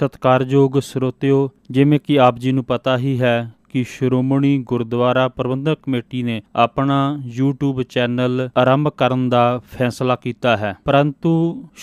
ਸਤਕਾਰਯੋਗ ਸਰੋਤਿਓ ਜਿਵੇਂ ਕਿ ਆਪ ਜੀ ਨੂੰ ਪਤਾ ਹੀ ਹੈ ਕਿ ਸ਼੍ਰੋਮਣੀ ਗੁਰਦੁਆਰਾ ਪ੍ਰਬੰਧਕ ਕਮੇਟੀ ਨੇ ਆਪਣਾ YouTube ਚੈਨਲ ਆਰੰਭ ਕਰਨ ਦਾ ਫੈਸਲਾ ਕੀਤਾ ਹੈ ਪਰੰਤੂ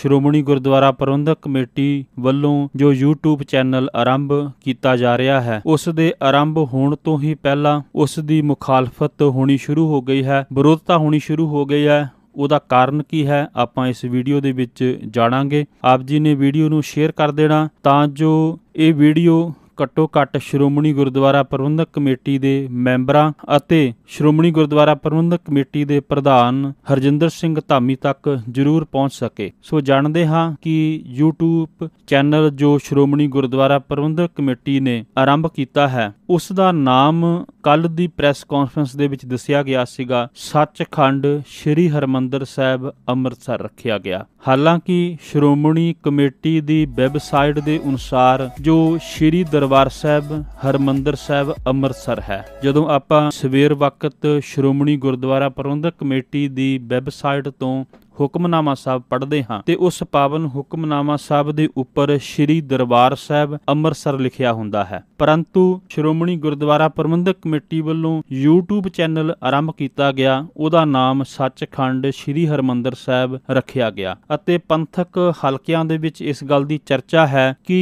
ਸ਼੍ਰੋਮਣੀ ਗੁਰਦੁਆਰਾ ਪ੍ਰਬੰਧਕ ਕਮੇਟੀ ਵੱਲੋਂ ਜੋ YouTube ਚੈਨਲ ਆਰੰਭ ਕੀਤਾ ਜਾ ਰਿਹਾ ਹੈ ਉਸ ਦੇ ਆਰੰਭ ਹੋਣ ਤੋਂ ਹੀ ਪਹਿਲਾਂ ਉਸ ਦੀ ਮੁਖਾਲਫਤ ਹੋਣੀ ਸ਼ੁਰੂ ਹੋ ਗਈ ਹੈ ਵਿਰੋਧਤਾ ਹੋਣੀ ਸ਼ੁਰੂ ਹੋ ਗਈ ਹੈ ਉਹਦਾ ਕਾਰਨ ਕੀ ਹੈ ਆਪਾਂ ਇਸ ਵੀਡੀਓ ਦੇ ਵਿੱਚ ਜਾਣਾਂਗੇ ਆਪ ਜੀ ਨੇ ਵੀਡੀਓ ਨੂੰ ਸ਼ੇਅਰ ਕਰ ਦੇਣਾ ਤਾਂ ਜੋ ਇਹ ਵੀਡੀਓ ਕਟੋ ਕਟ ਸ਼੍ਰੋਮਣੀ ਗੁਰਦੁਆਰਾ ਪ੍ਰਬੰਧਕ ਕਮੇਟੀ ਦੇ ਮੈਂਬਰਾਂ ਅਤੇ ਸ਼੍ਰੋਮਣੀ ਗੁਰਦੁਆਰਾ ਪ੍ਰਬੰਧਕ ਕਮੇਟੀ ਦੇ ਪ੍ਰਧਾਨ ਹਰਜਿੰਦਰ ਸਿੰਘ ਧਾਮੀ ਤੱਕ ਜ਼ਰੂਰ ਪਹੁੰਚ ਸਕੇ ਸੋ ਜਾਣਦੇ ਹਾਂ ਕਿ YouTube ਚੈਨਲ ਜੋ ਸ਼੍ਰੋਮਣੀ ਗੁਰਦੁਆਰਾ ਪ੍ਰਬੰਧਕ ਕਮੇਟੀ ਨੇ ਆਰੰਭ ਕੀਤਾ ਹੈ ਉਸ ਦਾ ਨਾਮ ਕੱਲ ਦੀ ਪ੍ਰੈਸ ਕਾਨਫਰੰਸ ਦੇ ਵਿੱਚ ਦੱਸਿਆ ਗਿਆ ਸੀਗਾ ਸੱਚਖੰਡ ਸ੍ਰੀ ਹਰਮੰਦਰ ਸਾਹਿਬ ਅੰਮ੍ਰਿਤਸਰ ਰੱਖਿਆ ਗਿਆ ਹਾਲਾਂਕਿ ਸ਼੍ਰੋਮਣੀ ਕਮੇਟੀ ਦੀ ਵੈਬਸਾਈਟ ਦੇ ਅਨੁਸਾਰ ਜੋ ਸ੍ਰੀ ਦਰਬਾਰ ਸਾਹਿਬ ਹਰਮੰਦਰ ਸਾਹਿਬ ਅੰਮ੍ਰਿਤਸਰ ਹੈ ਜਦੋਂ ਆਪਾਂ ਸਵੇਰ ਵਕਤ ਸ਼੍ਰੋਮਣੀ ਗੁਰਦੁਆਰਾ ਪ੍ਰਬੰਧਕ ਕਮੇਟੀ ਦੀ ਵੈਬਸਾਈਟ ਤੋਂ ਹੁਕਮਨਾਮਾ ਸਾਹਿਬ ਪੜ੍ਹਦੇ ਹਾਂ ਤੇ ਉਸ ਪਾਵਨ ਹੁਕਮਨਾਮਾ ਸਾਹਿਬ ਦੇ ਉੱਪਰ ਸ੍ਰੀ ਦਰਬਾਰ ਸਾਹਿਬ ਅੰਮ੍ਰਿਤਸਰ ਲਿਖਿਆ ਹੁੰਦਾ ਹੈ ਪਰੰਤੂ ਸ਼੍ਰੋਮਣੀ ਗੁਰਦੁਆਰਾ ਪ੍ਰਬੰਧਕ ਕਮੇਟੀ ਵੱਲੋਂ YouTube ਚੈਨਲ ਆਰੰਭ ਕੀਤਾ ਗਿਆ ਉਹਦਾ ਨਾਮ ਸੱਚਖੰਡ ਸ੍ਰੀ ਹਰਮੰਦਰ ਸਾਹਿਬ ਰੱਖਿਆ ਗਿਆ ਅਤੇ ਪੰਥਕ ਹਲਕਿਆਂ ਦੇ ਵਿੱਚ ਇਸ ਗੱਲ ਦੀ ਚਰਚਾ ਹੈ ਕਿ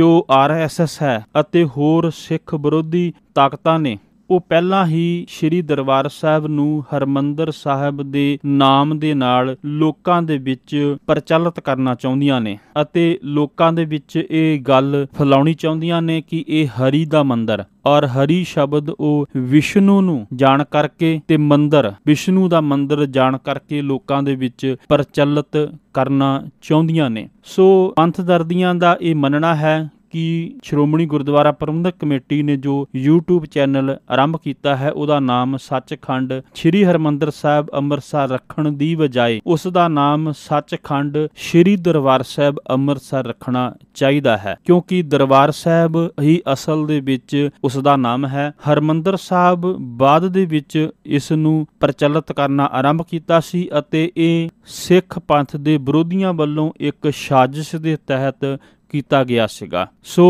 ਜੋ RSS ਹੈ ਅਤੇ ਹੋਰ ਸਿੱਖ ਵਿਰੋਧੀ ਤਾਕਤਾਂ ਨੇ ਉਹ ਪਹਿਲਾਂ ਹੀ ਸ੍ਰੀ ਦਰਬਾਰ ਸਾਹਿਬ ਨੂੰ ਹਰਮੰਦਰ ਸਾਹਿਬ ਦੇ ਨਾਮ ਦੇ ਨਾਲ ਲੋਕਾਂ ਦੇ ਵਿੱਚ ਪ੍ਰਚਲਿਤ ਕਰਨਾ ਚਾਹੁੰਦੀਆਂ ਨੇ ਅਤੇ ਲੋਕਾਂ ਦੇ ਵਿੱਚ ਇਹ ਗੱਲ ਫੈਲਾਉਣੀ ਚਾਹੁੰਦੀਆਂ ਨੇ ਕਿ ਇਹ ਹਰੀ ਦਾ ਮੰਦਰ ਔਰ ਹਰੀ ਸ਼ਬਦ ਉਹ ਵਿਸ਼ਨੂੰ ਨੂੰ ਜਾਣ ਕਰਕੇ ਤੇ ਮੰਦਰ ਵਿਸ਼ਨੂੰ ਦਾ ਮੰਦਰ ਜਾਣ ਕਰਕੇ ਲੋਕਾਂ ਦੇ ਵਿੱਚ ਪ੍ਰਚਲਿਤ ਕਰਨਾ ਚਾਹੁੰਦੀਆਂ ਨੇ ਸੋ ਪੰਥ ਦਰਦੀਆਂ ਦਾ ਇਹ ਮੰਨਣਾ ਹੈ ਕਿ ਸ਼੍ਰੋਮਣੀ ਗੁਰਦੁਆਰਾ ਪ੍ਰਬੰਧਕ ਕਮੇਟੀ ਨੇ ਜੋ YouTube ਚੈਨਲ ਆਰੰਭ ਕੀਤਾ ਹੈ ਉਹਦਾ ਨਾਮ ਸੱਚਖੰਡ ਸ੍ਰੀ ਹਰਮੰਦਰ ਸਾਹਿਬ ਅੰਮ੍ਰਿਤਸਰ ਰੱਖਣ ਦੀ ਬਜਾਏ ਉਸ ਦਾ ਨਾਮ ਸੱਚਖੰਡ ਸ੍ਰੀ ਦਰਬਾਰ ਸਾਹਿਬ ਅੰਮ੍ਰਿਤਸਰ ਰੱਖਣਾ ਚਾਹੀਦਾ ਹੈ ਕਿਉਂਕਿ ਦਰਬਾਰ ਸਾਹਿਬ ਹੀ ਅਸਲ ਦੇ ਵਿੱਚ ਉਸ ਦਾ ਨਾਮ ਹੈ ਹਰਮੰਦਰ ਸਾਹਿਬ ਬਾਅਦ ਦੇ ਵਿੱਚ ਇਸ ਨੂੰ ਪ੍ਰਚਲਿਤ ਕਰਨਾ ਆਰੰਭ ਕੀਤਾ ਸੀ ਅਤੇ ਇਹ ਸਿੱਖ ਪੰਥ ਦੇ ਵਿਰੋਧੀਆਂ ਵੱਲੋਂ ਇੱਕ ਸਾਜ਼ਿਸ਼ ਦੇ ਤਹਿਤ ਕੀਤਾ ਗਿਆ ਸੀਗਾ ਸੋ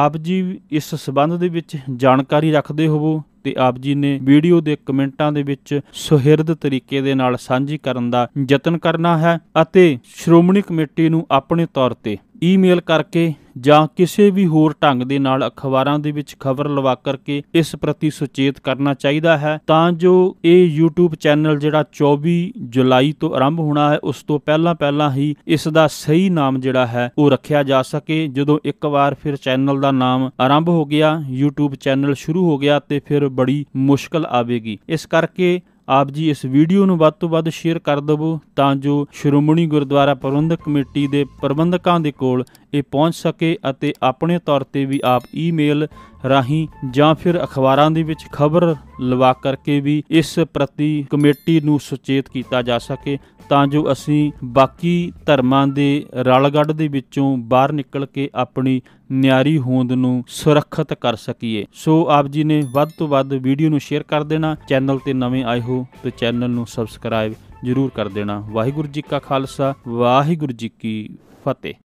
ਆਪ ਜੀ ਇਸ ਸਬੰਧ ਦੇ ਵਿੱਚ ਜਾਣਕਾਰੀ ਰੱਖਦੇ ਹੋਵੋ ਤੇ ਆਪ ਜੀ ਨੇ ਵੀਡੀਓ ਦੇ ਕਮੈਂਟਾਂ ਦੇ ਵਿੱਚ ਸੁਹਿਰਦ ਤਰੀਕੇ ਦੇ ਨਾਲ ਸਾਂਝੀ ਕਰਨ ਦਾ ਯਤਨ ਕਰਨਾ ਹੈ ਅਤੇ ਸ਼੍ਰੋਮਣੀ ਕਮੇਟੀ ਨੂੰ ਆਪਣੇ ਤੌਰ ਤੇ ਈਮੇਲ ਕਰਕੇ ਜਾਂ ਕਿਸੇ ਵੀ ਹੋਰ ਢੰਗ ਦੇ ਨਾਲ ਅਖਬਾਰਾਂ ਦੇ ਵਿੱਚ ਖਬਰ ਲਵਾ ਕਰਕੇ ਇਸ ਪ੍ਰਤੀ ਸੁਚੇਤ ਕਰਨਾ ਚਾਹੀਦਾ ਹੈ ਤਾਂ ਜੋ ਇਹ YouTube ਚੈਨਲ ਜਿਹੜਾ 24 ਜੁਲਾਈ ਤੋਂ ਆਰੰਭ ਹੋਣਾ ਹੈ ਉਸ ਤੋਂ ਪਹਿਲਾਂ ਪਹਿਲਾਂ ਹੀ ਇਸ ਦਾ ਸਹੀ ਨਾਮ ਜਿਹੜਾ ਹੈ ਉਹ ਰੱਖਿਆ ਜਾ ਸਕੇ ਜਦੋਂ ਇੱਕ ਵਾਰ ਫਿਰ ਚੈਨਲ ਦਾ ਨਾਮ ਆਰੰਭ ਹੋ ਗਿਆ YouTube ਚੈਨਲ ਸ਼ੁਰੂ ਹੋ ਗਿਆ ਤੇ ਫਿਰ ਬੜੀ ਮੁਸ਼ਕਲ ਆਵੇਗੀ ਇਸ ਕਰਕੇ ਆਪ ਜੀ ਇਸ ਵੀਡੀਓ ਨੂੰ ਵੱਧ ਤੋਂ ਵੱਧ ਸ਼ੇਅਰ ਕਰ ਦਿਵੋ ਤਾਂ ਜੋ ਸ਼੍ਰੋਮਣੀ ਗੁਰਦੁਆਰਾ ਪ੍ਰਬੰਧਕ ਕਮੇਟੀ ਦੇ ਪ੍ਰਬੰਧਕਾਂ ਦੇ ਕੋਲ ਇਹ ਪਹੁੰਚ ਸਕੇ ਅਤੇ ਆਪਣੇ ਤੌਰ ਤੇ ਵੀ ਆਪ ਈਮੇਲ ਰਾਹੀਂ ਜਾਂ ਫਿਰ ਅਖਬਾਰਾਂ ਦੇ ਵਿੱਚ ਖਬਰ ਲਵਾ ਕਰਕੇ ਵੀ ਇਸ ਪ੍ਰਤੀ ਕਮੇਟੀ ਨੂੰ ਸੁਚੇਤ ਕੀਤਾ ਜਾ ਸਕੇ ਤਾਂ ਜੋ ਅਸੀਂ ਬਾਕੀ ਧਰਮਾਂ ਦੇ ਰਲਗੜ ਦੇ ਵਿੱਚੋਂ ਬਾਹਰ ਨਿਕਲ ਕੇ ਆਪਣੀ ਨਿਆਰੀ ਹੋਂਦ ਨੂੰ ਸੁਰੱਖਿਅਤ ਕਰ ਸਕੀਏ ਸੋ ਆਪ ਜੀ ਨੇ ਵੱਧ ਤੋਂ ਵੱਧ ਵੀਡੀਓ ਨੂੰ ਸ਼ੇਅਰ ਕਰ ਦੇਣਾ ਚੈਨਲ ਤੇ ਨਵੇਂ ਆਏ ਹੋ ਤੇ ਚੈਨਲ ਨੂੰ ਸਬਸਕ੍ਰਾਈਬ ਜ਼ਰੂਰ ਕਰ ਦੇਣਾ ਵਾਹਿਗੁਰੂ ਜੀ ਕਾ ਖਾਲਸਾ ਵਾਹਿਗੁਰੂ ਜੀ ਕੀ ਫਤਿਹ